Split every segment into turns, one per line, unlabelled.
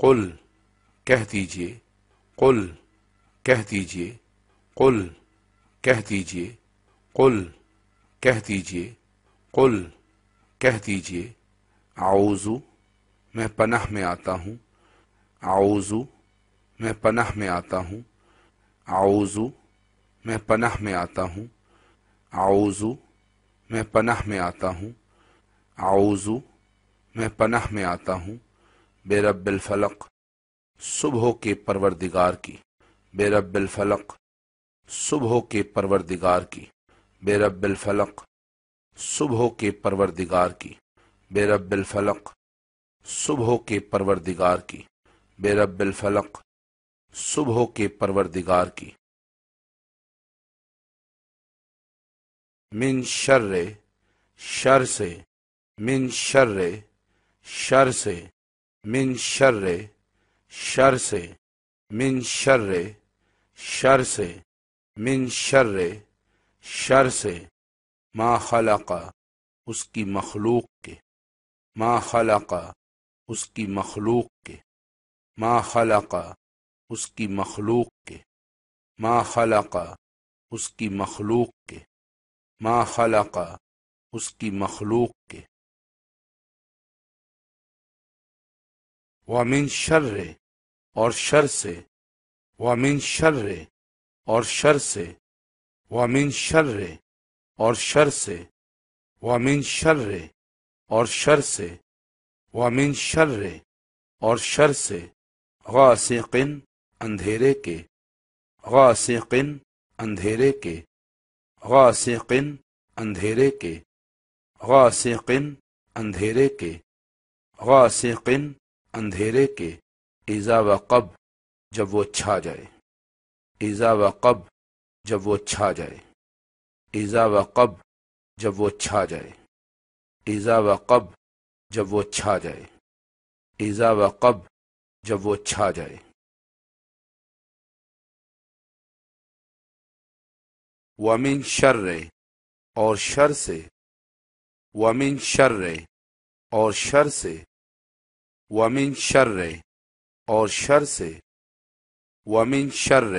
قل کہہ دیجئے قل کہہ دیجئے قل کہہ دیجئے قل کہہ دیجئے قل کہہ دیجئے اعوذ میں پناہ میں آتا ہوں اعوذ میں پناہ میں آتا ہوں اعوذ میں پناہ میں آتا ہوں اعوذ میں پناہ میں آتا ہوں اعوذ میں پناہ میں آتا ہوں بے رب الفلق صبح کے پروردگار کی بے رب الفلق صبح کے پروردگار کی بے رب الفلق صبح کے پروردگار کی بے رب الفلق صبح کے
پروردگار کی بے رب الفلق صبح کے پروردگار کی من شر شر سے من شر شر سے من
شر شر سے من شر شر سے من شر شر سے ما خلق
اس کی مخلوق کے ما خلق اس کی مخلوق کے ما خلق اس کی مخلوق کے ما خلق اس کی مخلوق کے ما خلق اس کی مخلوق کے وامن شر اور شر سے وامن شر
اور شر سے شر اور شر سے وامن شر اور شر سے وامن شر اور شر سے غاسقن اندھیرے کے غاسقن اندھیرے کے غاسقن اندھیرے کے غاسقن اندھیرے کے غاسقن اندھیرے کے ایزا و قب جب وہ چھا جائے ایزا و
قب جب وہ چھا جائے ایزا و قب جب وہ چھا جائے ایزا و قب جب وہ چھا جائے ایزا و قب جب وہ چھا جائے ومن شر اور شر سے وامن شر اور شر سے ومن شر اور شر سے ومن شر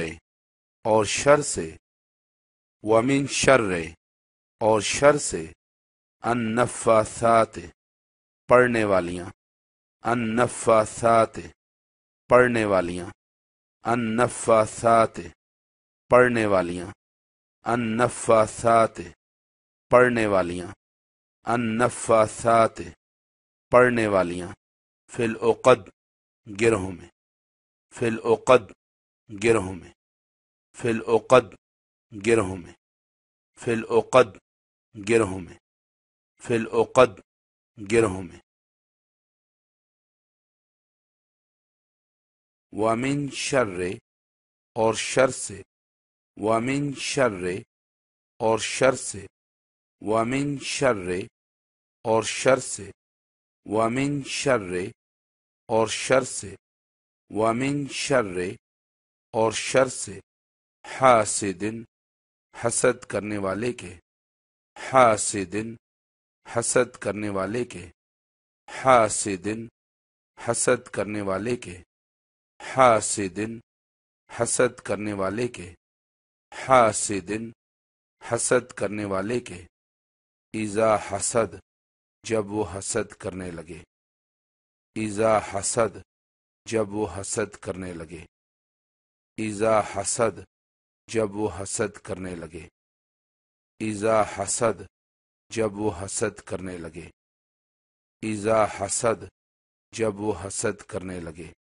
اور شر سے ومن شر اور شر سے
انفا سات پڑھنے والیاں انفا سات پڑھنے والیاں انفا سات پڑھنے والیاں انفا سات پڑھنے والیاں
ان نفا سات پڑھنے والیاں في الأقد جرهم في الأقد جرهم في الأقد جرهم في الأقد جرهم في الأقد جرهم ومن شر اور شر سے ومن شر اور شر سے ومن شر اور شر سے ومن شر, اور شر سے اور شر سے وامن شر اور شر سے
ہاس حسد کرنے والے کے ہاس حسد کرنے والے کے ہا حسد کرنے والے کے ہا حسد کرنے والے کے ہا حسد کرنے والے کے ایزا حسد جب وہ حسد کرنے لگے ایزا حسد جب وہ حسد کرنے لگے ایزا حسد جب وہ حسد کرنے لگے ایزا حسد جب وہ
حسد کرنے لگے ایزا حسد جب وہ حسد کرنے لگے